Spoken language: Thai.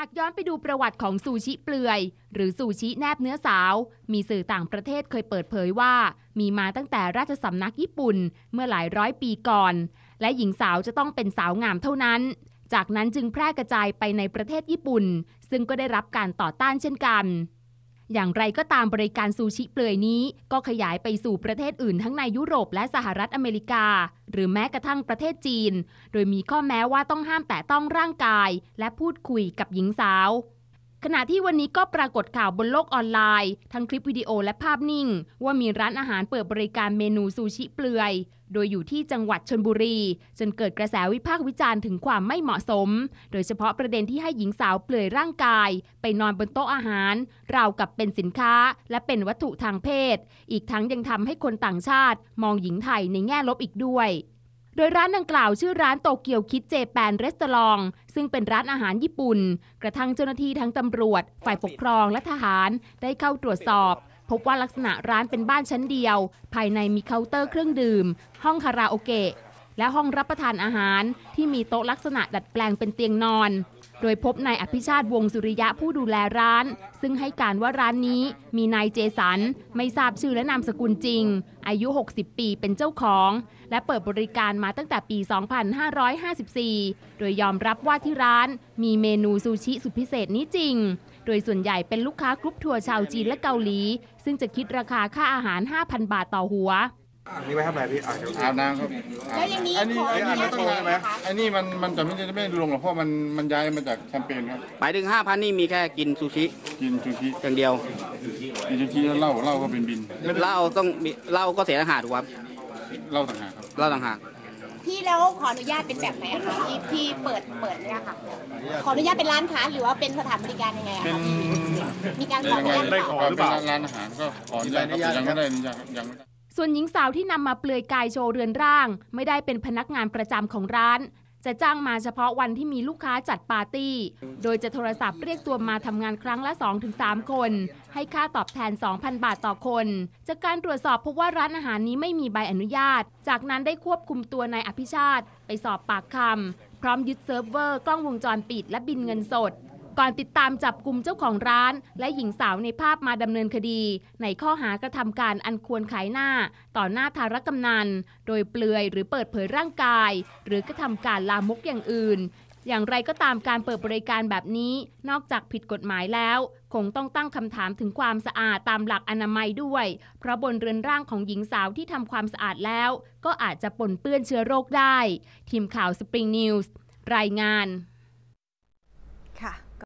หากย้อนไปดูประวัติของซูชิเปลือย หรือซูชิแนบเนื้อสาว มีสื่อต่างประเทศเคยเปิดเผยว่า มีมาตั้งแต่ราชสำนักญี่ปุ่นเมื่อหลายร้อยปีก่อน และหญิงสาวจะต้องเป็นสาวงามเท่านั้น จากนั้นจึงแพร่กระจายไปในประเทศญี่ปุ่น ซึ่งก็ได้รับการต่อต้านเช่นกันอย่างไรก็ตามบริการซูชิเปลือยนี้ ก็ขยายไปสู่ประเทศอื่นทั้งในยุโรปและสหรัฐอเมริกา หรือแม้กระทั่งประเทศจีน โดยมีข้อแม้ว่าต้องห้ามแตะต้องร่างกายและพูดคุยกับหญิงสาวขณะที่วันนี้ก็ปรากฏข่าวบนโลกออนไลน์ ทั้งคลิปวิดีโอและภาพนิ่ง ว่ามีร้านอาหารเปิดบริการเมนูซูชิเปลือย โดยอยู่ที่จังหวัดชนบุรี จนเกิดกระแสวิพากษ์วิจารณ์ถึงความไม่เหมาะสม โดยเฉพาะประเด็นที่ให้หญิงสาวเปลือยร่างกายไปนอนบนโต๊ะอาหารราวกับเป็นสินค้า และเป็นวัตถุทางเพศ อีกทั้งยังทำให้คนต่างชาติมองหญิงไทยในแง่ลบอีกด้วยโดยร้านดังกล่าวชื่อร้านโตเกียวคิดเจแปนรีสตอรองซึ่งเป็นร้านอาหารญี่ปุ่น กระทั่งเจ้าหน้าที่ทั้งตำรวจ ฝ่ายปกครองและทหาร ได้เข้าตรวจสอบ พบว่าลักษณะร้านเป็นบ้านชั้นเดียว ภายในมีเคาน์เตอร์เครื่องดื่ม ห้องคาราโอเกะและห้องรับประทานอาหารที่มีโต๊ะลักษณะดัดแปลงเป็นเตียงนอนโดยพบนายอภิชาติวงสุริยะผู้ดูแลร้าน ซึ่งให้การว่าร้านนี้มีนายเจสัน ไม่ทราบชื่อและนามสกุลจริง อายุ 60 ปีเป็นเจ้าของและเปิดบริการมาตั้งแต่ปี 2554 โดยยอมรับว่าที่ร้านมีเมนูซูชิสุดพิเศษนี้จริง โดยส่วนใหญ่เป็นลูกค้ากรุ๊ปทัวร์ชาวจีนและเกาหลี ซึ่งจะคิดราคาค่าอาหาร 5,000 บาทต่อหัวอานีไ้พี่อ่าบน้ำครับอาแล้วยางนี้อันนี้อตันนี้ต้องงานไหมอันนี้มันมันจะไม่จะไม่ได้ลงหรอกเพราะมันมันย้ายมาจากแชมเปญครับไปถึงห้าพันนี่มีแค่กินซูชิกินซูชิอย่างเดียวกินซูชิแล้วเหล้าเหล้าก็เป็นบินเหล้าต้องมีเหล้าก็เสียทงหารถูกไหมครับเหล้าต่างหากครับเหล้าต่างหากพี่แล้วขออนุญาตเป็นแบบไหนคะพี่ที่เปิดเปิดเนี่ยค่ะขออนุญาตเป็นร้านค้าหรือว่าเป็นสถานบริการยังไงอะมีการขออนุญาตหรืเปล่าร้านอาหารก็ขออนุญาตยังไม่ได้ยังยังไม่ได้ส่วนหญิงสาวที่นำมาเปลือยกายโชว์เรือนร่าง ไม่ได้เป็นพนักงานประจำของร้าน จะจ้างมาเฉพาะวันที่มีลูกค้าจัดปาร์ตี้ โดยจะโทรศัพท์เรียกตัวมาทำงานครั้งละ 2-3 คน ให้ค่าตอบแทน 2,000 บาทต่อคน จากการตรวจสอบพบว่าร้านอาหารนี้ไม่มีใบอนุญาต จากนั้นได้ควบคุมตัวนายอภิชาติไปสอบปากคำพร้อมยึดเซิร์ฟเวอร์กล้องวงจรปิด และบินเงินสดก่อนติดตามจับกลุ่มเจ้าของร้าน และหญิงสาวในภาพมาดำเนินคดี ในข้อหากระทำการอันควรขายหน้า ต่อหน้าธารกำนัน โดยเปลือยหรือเปิดเผยร่างกาย หรือกระทำการลามกอย่างอื่น อย่างไรก็ตามการเปิดบริการแบบนี้ นอกจากผิดกฎหมายแล้ว คงต้องตั้งคำถามถึงความสะอาดตามหลักอนามัยด้วย เพราะบนเรือนร่างของหญิงสาวที่ทำความสะอาดแล้ว ก็อาจจะปนเปื้อนเชื้อโรคได้ ทีมข่าวสปริงนิวส์รายงาน